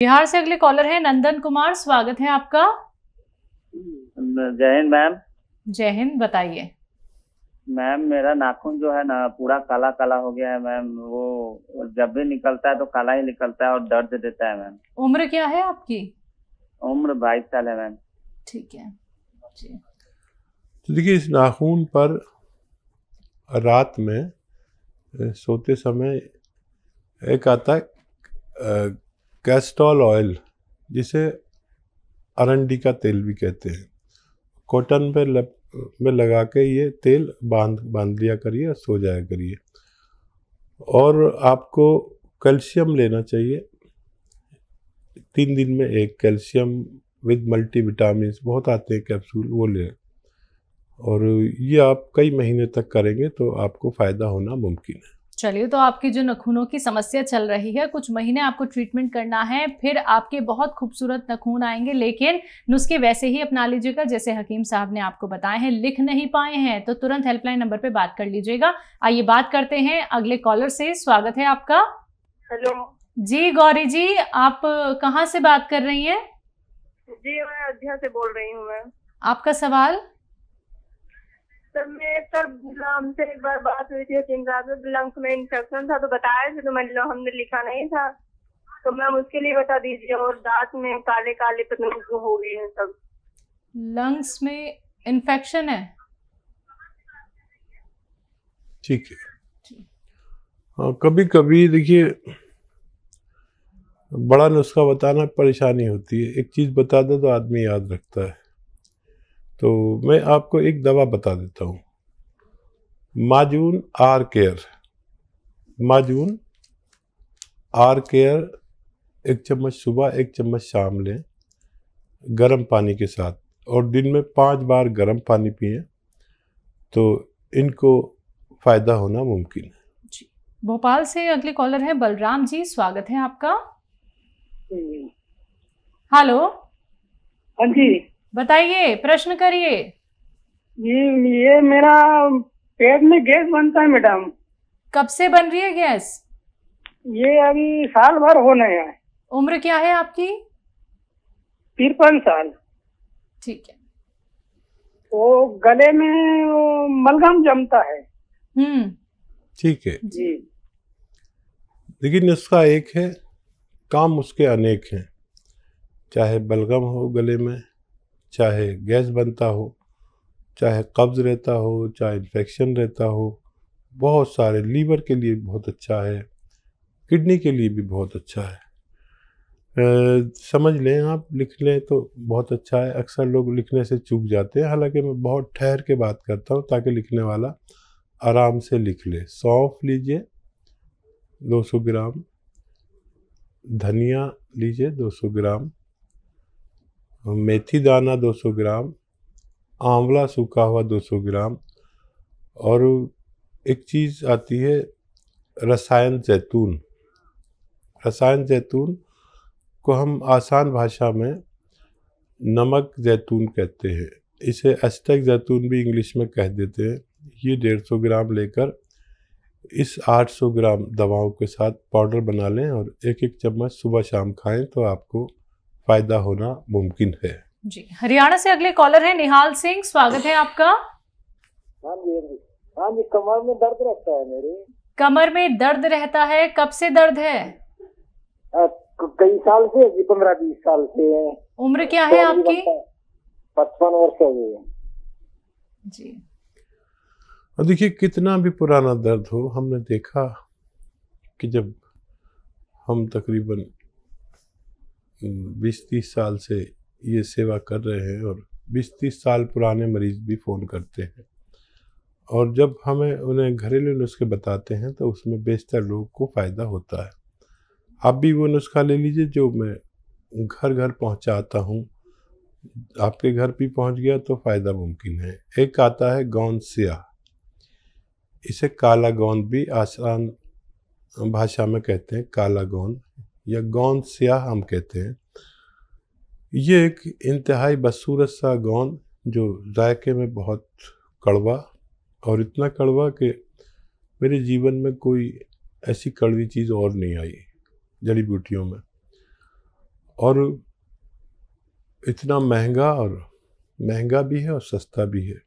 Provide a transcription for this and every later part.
बिहार से अगले कॉलर है नंदन कुमार स्वागत है आपका जय हिंद मैम जय हिंद बताइए मैम मेरा नाखून जो है ना पूरा काला काला हो गया है मैम वो जब भी निकलता है तो काला ही निकलता है और दर्द देता है मैम उम्र क्या है आपकी उम्र बाईस साल है मैम ठीक है जी तो देखिए इस नाखून पर रात में सोते समय एक आता है कैस्टॉल ऑयल जिसे अरंडी का तेल भी कहते हैं कॉटन पे लप में लगा के ये तेल बांध बांध लिया करिए सो जाया करिए और आपको कैल्शियम लेना चाहिए तीन दिन में एक कैल्शियम विद मल्टी विटामिन बहुत आते हैं कैप्सूल वो लें और ये आप कई महीने तक करेंगे तो आपको फ़ायदा होना मुमकिन है चलिए तो आपकी जो नखूनों की समस्या चल रही है कुछ महीने आपको ट्रीटमेंट करना है फिर आपके बहुत खूबसूरत नखून आएंगे लेकिन नुस्खे वैसे ही अपना लीजिएगा जैसे हकीम साहब ने आपको बताए हैं लिख नहीं पाए हैं तो तुरंत हेल्पलाइन नंबर पर बात कर लीजिएगा आइए बात करते हैं अगले कॉलर से स्वागत है आपका हेलो जी गौरी जी आप कहाँ से बात कर रही हैं जी मैं अयोध्या से बोल रही हूँ मैं आपका सवाल सर मैं सर हमसे एक बार बात हुई थी चिंगाज में लंग्स में इन्फेक्शन था तो बताया था तो मैंने हमने लिखा नहीं था तो मैम उसके लिए बता दीजिए और दांत में काले काले पतंग हो गए हैं सब लंग्स में इन्फेक्शन है ठीक है हाँ कभी कभी देखिए बड़ा नुस्खा बताना परेशानी होती है एक चीज़ बता दो तो आदमी याद रखता है तो मैं आपको एक दवा बता देता हूँ माजून आर केयर माजून आर केयर एक चम्मच सुबह एक चम्मच शाम लें गर्म पानी के साथ और दिन में पांच बार गर्म पानी पिए तो इनको फ़ायदा होना मुमकिन है भोपाल से अगले कॉलर हैं बलराम जी स्वागत है आपका हेलो हाँ जी बताइए प्रश्न करिए ये ये मेरा पेट में गैस बनता है मैडम कब से बन रही है गैस ये अभी साल भर होने है उम्र क्या है आपकी तिरपन साल ठीक है वो गले में वो मलगम जमता है हम्म ठीक है जी लेकिन नुस्खा एक है काम उसके अनेक हैं चाहे बलगम हो गले में चाहे गैस बनता हो चाहे कब्ज़ रहता हो चाहे इन्फेक्शन रहता हो बहुत सारे लीवर के लिए बहुत अच्छा है किडनी के लिए भी बहुत अच्छा है आ, समझ लें आप लिख लें तो बहुत अच्छा है अक्सर लोग लिखने से चूक जाते हैं हालांकि मैं बहुत ठहर के बात करता हूँ ताकि लिखने वाला आराम से लिख ले सौंफ लीजिए 200 ग्राम धनिया लीजिए 200 ग्राम मेथी दाना 200 ग्राम आंवला सूखा हुआ 200 ग्राम और एक चीज़ आती है रसायन जैतून रसायन जैतून को हम आसान भाषा में नमक जैतून कहते हैं इसे अस्तक जैतून भी इंग्लिश में कह देते हैं ये डेढ़ सौ ग्राम लेकर इस आठ सौ ग्राम दवाओं के साथ पाउडर बना लें और एक एक चम्मच सुबह शाम खाएं तो आपको फायदा होना मुमकिन है जी हरियाणा से अगले कॉलर है निहाल सिंह स्वागत है आपका हाँ, हाँ जी हाँ जी कमर में दर्द रहता है मेरे कमर में दर्द रहता है कब से दर्द है कई साल से जी पंद्रह बीस साल से है उम्र क्या है तो आपकी पचपन वर्ष हो गई जी और देखिए कितना भी पुराना दर्द हो हमने देखा कि जब हम तकरीबन बीस तीस साल से ये सेवा कर रहे हैं और बीस तीस साल पुराने मरीज भी फ़ोन करते हैं और जब हमें उन्हें घरेलू नुस्खे बताते हैं तो उसमें बेशतर लोगों को फ़ायदा होता है आप भी वो नुस्खा ले लीजिए जो मैं घर घर पहुंचाता हूं आपके घर भी पहुंच गया तो फ़ायदा मुमकिन है एक आता है गौंद स्याह इसे काला गौंद भी आसान भाषा में कहते हैं काला गौंद या गौंद स्याह हम कहते हैं ये एक इंतहाई बदसूरत सा गौंद जो जायके में बहुत कड़वा और इतना कड़वा कि मेरे जीवन में कोई ऐसी कड़वी चीज़ और नहीं आई जड़ी बूटियों में और इतना महंगा और महंगा भी है और सस्ता भी है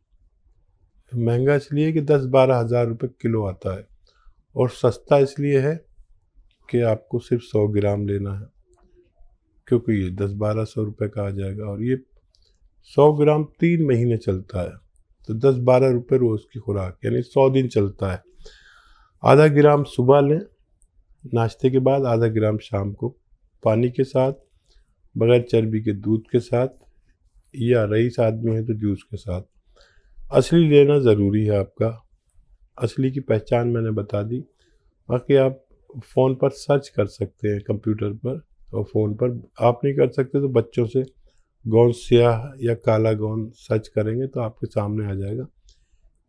महंगा इसलिए कि दस बारह हज़ार रुपये किलो आता है और सस्ता इसलिए है कि आपको सिर्फ सौ ग्राम लेना है क्योंकि ये दस बारह सौ रुपये का आ जाएगा और ये सौ ग्राम तीन महीने चलता है तो दस बारह रुपये रोज़ की खुराक यानी सौ दिन चलता है आधा ग्राम सुबह लें नाश्ते के बाद आधा ग्राम शाम को पानी के साथ बगैर चर्बी के दूध के साथ या रईस आदमी है तो जूस के साथ असली लेना ज़रूरी है आपका असली की पहचान मैंने बता दी बाकी आप फ़ोन पर सर्च कर सकते हैं कंप्यूटर पर और फ़ोन पर आप नहीं कर सकते तो बच्चों से गौन स्याह या काला गौन सर्च करेंगे तो आपके सामने आ जाएगा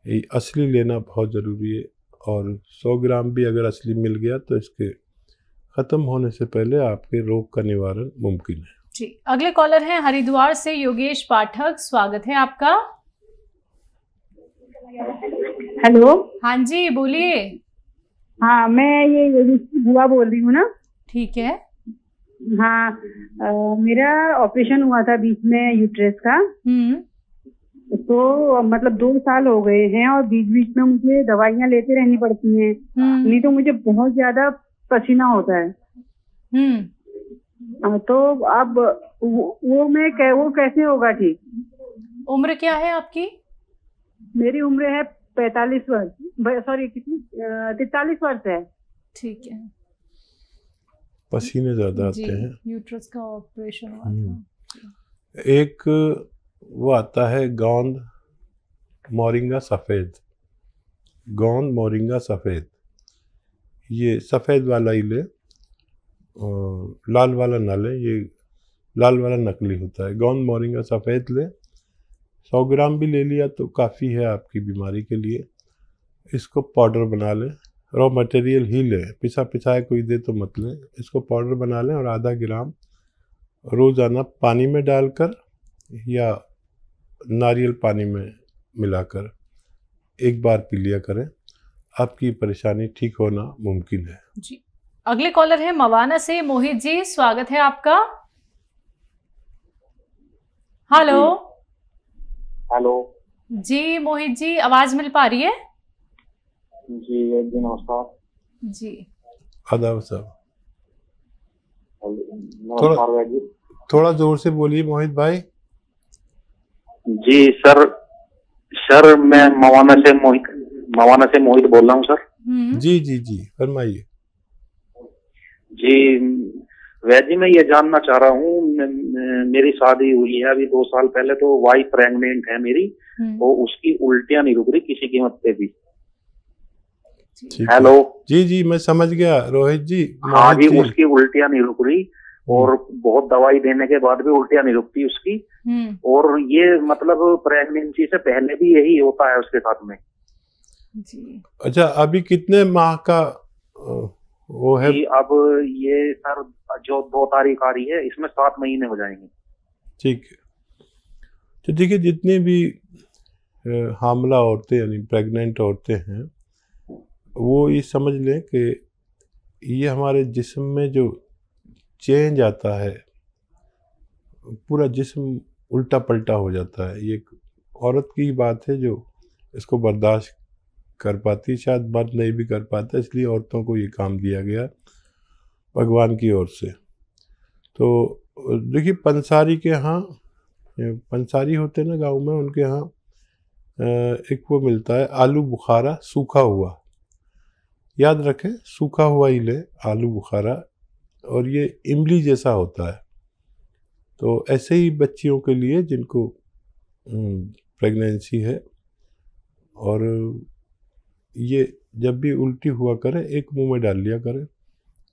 ये असली लेना बहुत ज़रूरी है और 100 ग्राम भी अगर असली मिल गया तो इसके ख़त्म होने से पहले आपके रोग का निवारण मुमकिन है जी अगले कॉलर हैं हरिद्वार से योगेश पाठक स्वागत है आपका हेलो हाँ जी बोलिए हाँ मैं ये बुआ बोल रही हूँ ना ठीक है हाँ आ, मेरा ऑपरेशन हुआ था बीच में यूट्रेस का हम्म। तो मतलब दो साल हो गए हैं और बीच बीच में मुझे दवाइयाँ लेते रहनी पड़ती हैं हम्म। नहीं तो मुझे बहुत ज्यादा पसीना होता है हम्म। तो अब वो, वो मैं कै, वो कैसे होगा ठीक उम्र क्या है आपकी मेरी उम्र है पैतालीस वर्ष सॉरी कितनी तैतालीस वर्ष है ठीक है पसीने ज्यादा आते हैं न्यूट्रस का ऑपरेशन हम्म। एक वो आता है गोंद मोरिंगा सफ़ेद गोंद मोरिंगा सफ़ेद ये सफ़ेद वाला ही ले लाल वाला ना ले ये लाल वाला नकली होता है गोंद मोरिंगा सफ़ेद ले सौ ग्राम भी ले लिया तो काफ़ी है आपकी बीमारी के लिए इसको पाउडर बना लें रॉ मटेरियल ही लें पिसा पिछाए कोई दे तो मत लें इसको पाउडर बना लें और आधा ग्राम रोज़ाना पानी में डालकर या नारियल पानी में मिलाकर एक बार पी लिया करें आपकी परेशानी ठीक होना मुमकिन है जी अगले कॉलर है मवाना से मोहित जी स्वागत है आपका हेलो हेलो जी मोहित जी आवाज मिल पा रही है जी एक दिन नमस्कार जी आदाब साहब थोड़ा थोड़ा जोर से बोलिए मोहित भाई जी सर सर मैं मवाना से मोहित मवाना से मोहित बोल रहा हूँ सर हम्म। जी जी जी फरमाइए जी वैद जी मैं ये जानना चाह रहा हूँ मेरी शादी हुई है अभी दो साल पहले तो वाइफ प्रेगनेंट है मेरी हम्म। तो उसकी उल्टियां नहीं रुक रही किसी कीमत पे भी हेलो जी जी मैं समझ गया रोहित जी हाँ जी उसकी उल्टियां नहीं रुक रही हम्म। और बहुत दवाई देने के बाद भी उल्टियां नहीं रुकती उसकी हम्म। और ये मतलब प्रेगनेंसी से पहले भी यही होता है उसके साथ में जी अच्छा अभी कितने माह का वो है अब ये सर जो दो तारीख आ रही है इसमें सात महीने हो जाएंगे ठीक है तो देखिए जितने भी हामला औरतें यानी प्रेग्नेंट औरतें हैं वो ये समझ लें कि ये हमारे जिस्म में जो चेंज आता है पूरा जिस्म उल्टा पलटा हो जाता है ये औरत की ही बात है जो इसको बर्दाश्त कर पाती शायद मर्द नहीं भी कर पाता इसलिए औरतों को ये काम दिया गया भगवान की ओर से तो देखिए पंसारी के यहाँ पंसारी होते ना गांव में उनके यहाँ एक वो मिलता है आलू बुखारा सूखा हुआ याद रखें सूखा हुआ ही ले आलू बुखारा और ये इमली जैसा होता है तो ऐसे ही बच्चियों के लिए जिनको प्रेगनेंसी है और ये जब भी उल्टी हुआ करे एक मुंह में डाल लिया करें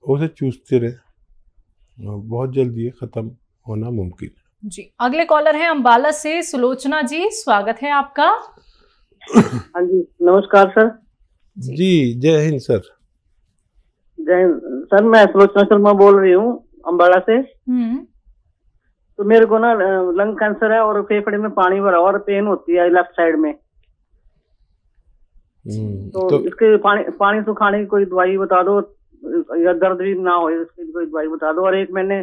उसे चूसते रहे बहुत जल्दी ये ख़त्म होना मुमकिन है जी अगले कॉलर हैं अम्बाला से सुलोचना जी स्वागत है आपका हाँ जी नमस्कार सर जी जय हिंद सर जय हिंद सर मैं सुलोचना शर्मा बोल रही हूँ अम्बाड़ा से हम्म। तो मेरे को ना लंग कैंसर है और फेफड़े में पानी भरा और पेन होती है लेफ्ट साइड में हम्म, तो, तो इसके पानी पानी सुखाने की कोई दवाई बता दो या दर्द भी ना हो इसकी कोई दवाई बता दो और एक मैंने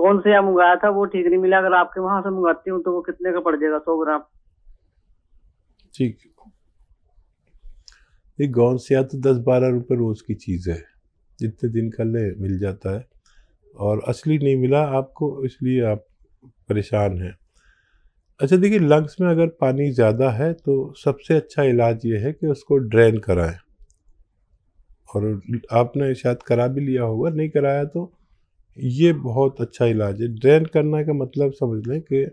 गोंद से मंगाया था वो ठीक नहीं मिला अगर आपके वहां से मंगाती हूँ तो वो कितने का पड़ जाएगा सौ ग्राम ठीक ये गौन से तो दस बारह रुपये रोज़ की चीज़ है जितने दिन का ले मिल जाता है और असली नहीं मिला आपको इसलिए आप परेशान हैं अच्छा देखिए लंग्स में अगर पानी ज़्यादा है तो सबसे अच्छा इलाज ये है कि उसको ड्रेन कराएं और आपने शायद करा भी लिया होगा नहीं कराया तो ये बहुत अच्छा इलाज है ड्रेन करना का मतलब समझ लें कि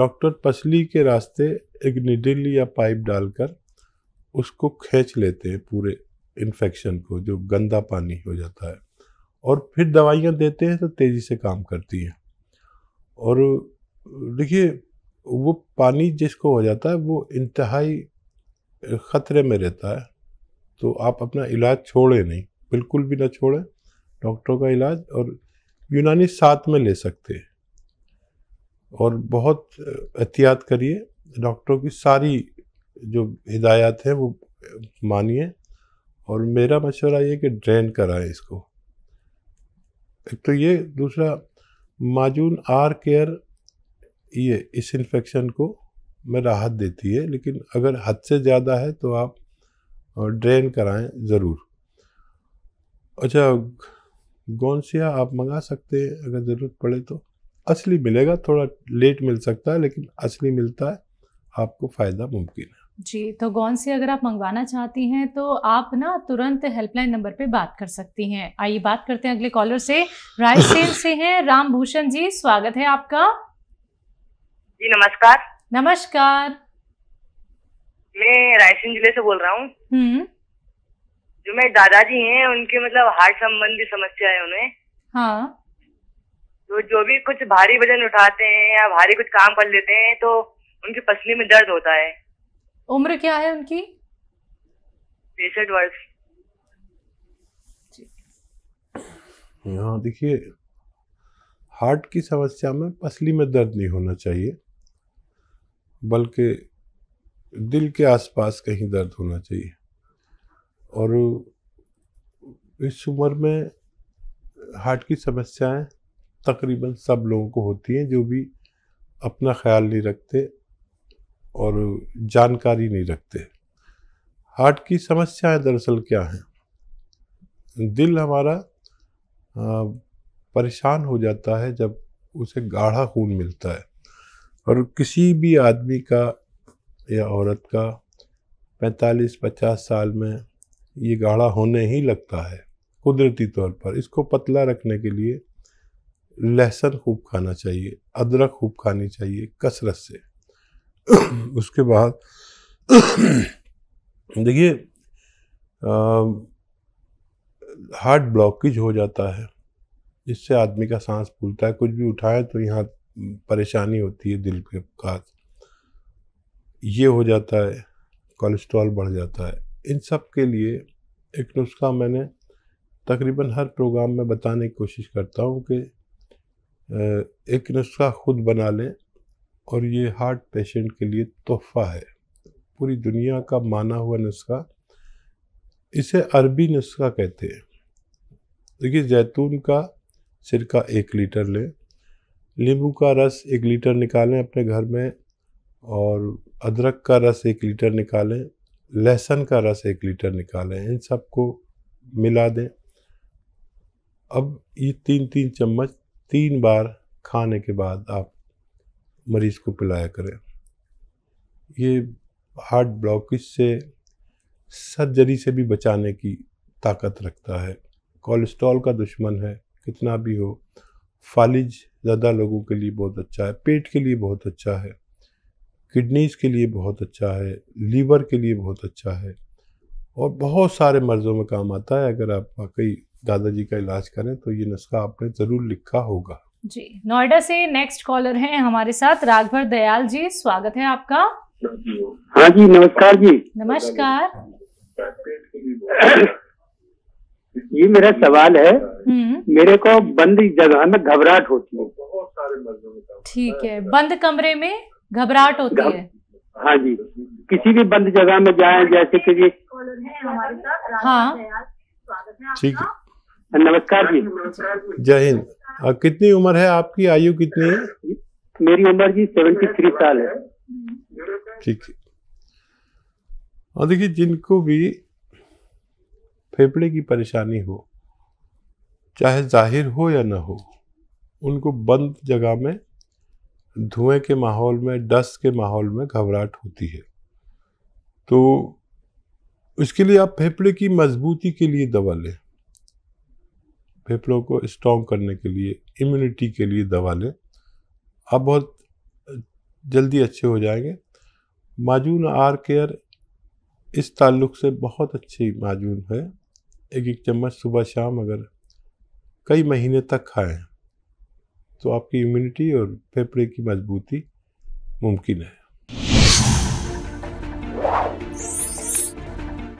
डॉक्टर पसली के रास्ते एक निडिल या पाइप डालकर उसको खींच लेते हैं पूरे इन्फेक्शन को जो गंदा पानी हो जाता है और फिर दवाइयाँ देते हैं तो तेज़ी से काम करती हैं और देखिए वो पानी जिसको हो जाता है वो इंतहाई ख़तरे में रहता है तो आप अपना इलाज छोड़ें नहीं बिल्कुल भी ना छोड़ें डॉक्टरों का इलाज और यूनानी साथ में ले सकते हैं और बहुत एहतियात करिए डॉक्टरों की सारी जो हिदायत है वो मानिए और मेरा मशवरा ये कि ड्रेन कराएं इसको एक तो ये दूसरा माजून आर केयर ये इस इन्फेक्शन को मैं राहत देती है लेकिन अगर हद से ज़्यादा है तो आप और ड्रेन कराएं ज़रूर अच्छा गौनसिया आप मंगा सकते हैं अगर ज़रूरत पड़े तो असली मिलेगा थोड़ा लेट मिल सकता है लेकिन असली मिलता है आपको फ़ायदा मुमकिन है जी तो गौन से अगर आप मंगवाना चाहती हैं तो आप ना तुरंत हेल्पलाइन नंबर पे बात कर सकती हैं आइए बात करते हैं अगले कॉलर से रायसेन से हैं राम भूषण जी स्वागत है आपका जी नमस्कार नमस्कार मैं रायसेन जिले से बोल रहा हूँ हम्म। जो मेरे दादाजी हैं उनके मतलब हार्ट संबंधी समस्या है उन्हें हाँ तो जो भी कुछ भारी वजन उठाते हैं या भारी कुछ काम कर लेते हैं तो उनकी पसली में दर्द होता है उम्र क्या है उनकी पैंसठ वर्ष हाँ देखिए हार्ट की समस्या में पसली में दर्द नहीं होना चाहिए बल्कि दिल के आसपास कहीं दर्द होना चाहिए और इस उम्र में हार्ट की समस्याएं तकरीबन सब लोगों को होती हैं जो भी अपना ख्याल नहीं रखते और जानकारी नहीं रखते हार्ट की समस्याएं दरअसल क्या हैं दिल हमारा परेशान हो जाता है जब उसे गाढ़ा खून मिलता है और किसी भी आदमी का या औरत का 45-50 साल में ये गाढ़ा होने ही लगता है कुदरती तौर पर इसको पतला रखने के लिए लहसुन खूब खाना चाहिए अदरक खूब खानी चाहिए कसरत से उसके बाद देखिए हार्ट ब्लॉकेज हो जाता है जिससे आदमी का सांस फूलता है कुछ भी उठाए तो यहाँ परेशानी होती है दिल के साथ ये हो जाता है कोलेस्ट्रॉल बढ़ जाता है इन सब के लिए एक नुस्खा मैंने तकरीबन हर प्रोग्राम में बताने की कोशिश करता हूँ कि एक नुस्खा ख़ुद बना लें और ये हार्ट पेशेंट के लिए तोहफ़ा है पूरी दुनिया का माना हुआ नुस्खा इसे अरबी नुस्खा कहते हैं देखिए जैतून का सिरका एक लीटर लें नींबू का रस एक लीटर निकालें अपने घर में और अदरक का रस एक लीटर निकालें लहसुन का रस एक लीटर निकालें इन सबको मिला दें अब ये तीन तीन चम्मच तीन बार खाने के बाद आप मरीज़ को पिलाया करें ये हार्ट ब्लॉकेज से सर्जरी से भी बचाने की ताकत रखता है कोलेस्ट्रॉल का दुश्मन है कितना भी हो फालिज ज़्यादा लोगों के लिए बहुत अच्छा है पेट के लिए बहुत अच्छा है किडनीज़ के लिए बहुत अच्छा है लीवर के लिए बहुत अच्छा है और बहुत सारे मर्ज़ों में काम आता है अगर आप वाकई दादाजी का इलाज करें तो ये नुस्खा आपने ज़रूर लिखा होगा जी नोएडा से नेक्स्ट कॉलर हैं हमारे साथ राघवर दयाल जी स्वागत है आपका हाँ जी नमस्कार जी नमस्कार ये मेरा सवाल है हम्म। मेरे को बंद जगह में घबराहट होती है ठीक है बंद कमरे में घबराहट होती है हाँ जी किसी भी बंद जगह में जाए जैसे कि जी हाँ ठीक है नमस्कार जी जय हिंद कितनी उम्र है आपकी आयु कितनी है मेरी उम्र जी सेवेंटी थ्री साल है ठीक है और हाँ, देखिए जिनको भी फेफड़े की परेशानी हो चाहे जाहिर हो या ना हो उनको बंद जगह में धुएं के माहौल में डस्ट के माहौल में घबराहट होती है तो इसके लिए आप फेफड़े की मजबूती के लिए दवा लें फेफड़ों को स्ट्रॉन्ग करने के लिए इम्यूनिटी के लिए दवा लें आप बहुत जल्दी अच्छे हो जाएंगे माजून आर केयर इस ताल्लुक से बहुत अच्छी माजून है एक एक चम्मच सुबह शाम अगर कई महीने तक खाएं तो आपकी इम्यूनिटी और फेफड़े की मजबूती मुमकिन है